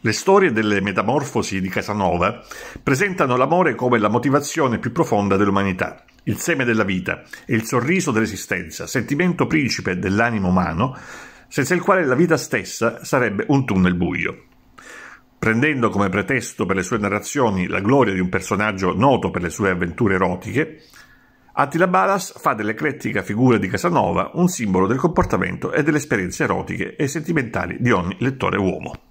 Le storie delle metamorfosi di Casanova presentano l'amore come la motivazione più profonda dell'umanità, il seme della vita e il sorriso dell'esistenza, sentimento principe dell'animo umano, senza il quale la vita stessa sarebbe un tunnel buio. Prendendo come pretesto per le sue narrazioni la gloria di un personaggio noto per le sue avventure erotiche, Attila Balas fa dell'eclettica figura di Casanova un simbolo del comportamento e delle esperienze erotiche e sentimentali di ogni lettore uomo.